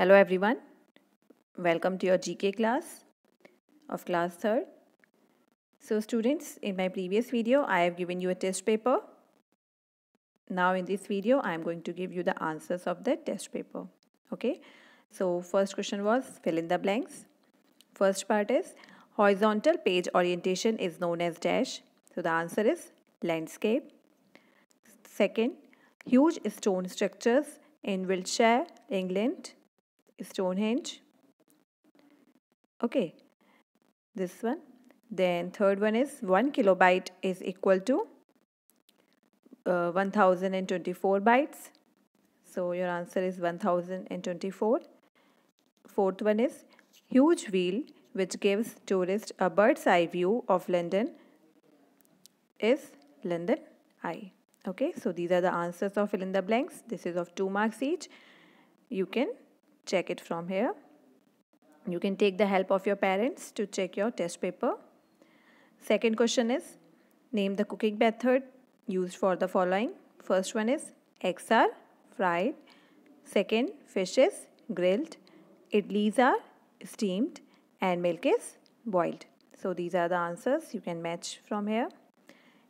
Hello everyone. Welcome to your GK class of class 3rd. So students, in my previous video, I have given you a test paper. Now in this video, I am going to give you the answers of the test paper. Okay. So first question was fill in the blanks. First part is horizontal page orientation is known as dash. So the answer is landscape. Second, huge stone structures in Wiltshire, England Stonehenge. Okay, this one. Then third one is 1 kilobyte is equal to uh, 1024 bytes. So your answer is 1024. Fourth one is huge wheel which gives tourists a bird's eye view of London is London Eye. Okay, so these are the answers of fill in the blanks. This is of 2 marks each. You can check it from here. You can take the help of your parents to check your test paper. Second question is, name the cooking method used for the following. First one is eggs are fried. Second, fish is grilled. Idlis are steamed and milk is boiled. So these are the answers you can match from here.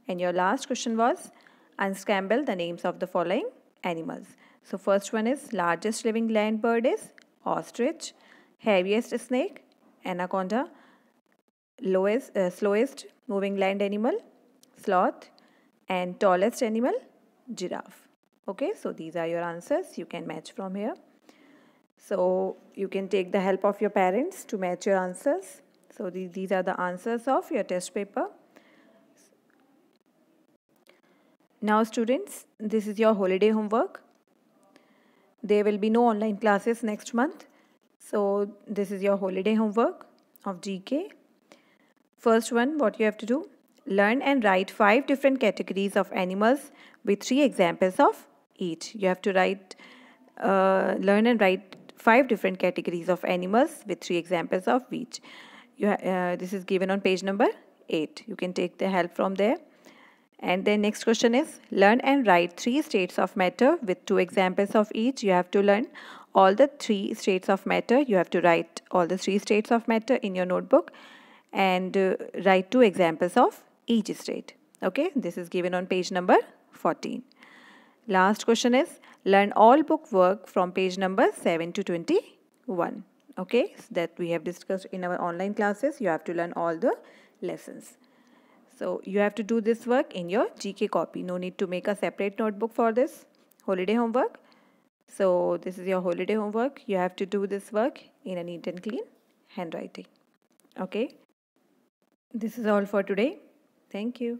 And your last question was, unscramble the names of the following animals. So first one is largest living land bird is ostrich, heaviest snake anaconda, lowest uh, slowest moving land animal sloth and tallest animal giraffe. Okay, so these are your answers. You can match from here. So you can take the help of your parents to match your answers. So these are the answers of your test paper. Now students, this is your holiday homework. There will be no online classes next month. So this is your holiday homework of GK. First one, what you have to do? Learn and write five different categories of animals with three examples of each. You have to write, uh, learn and write five different categories of animals with three examples of each. You, uh, this is given on page number 8. You can take the help from there. And then next question is learn and write three states of matter with two examples of each. You have to learn all the three states of matter. You have to write all the three states of matter in your notebook and uh, write two examples of each state. Okay, this is given on page number 14. Last question is learn all book work from page number 7 to 21. Okay, so that we have discussed in our online classes. You have to learn all the lessons. So you have to do this work in your GK copy. No need to make a separate notebook for this holiday homework. So this is your holiday homework. You have to do this work in a neat and clean handwriting. Okay. This is all for today. Thank you.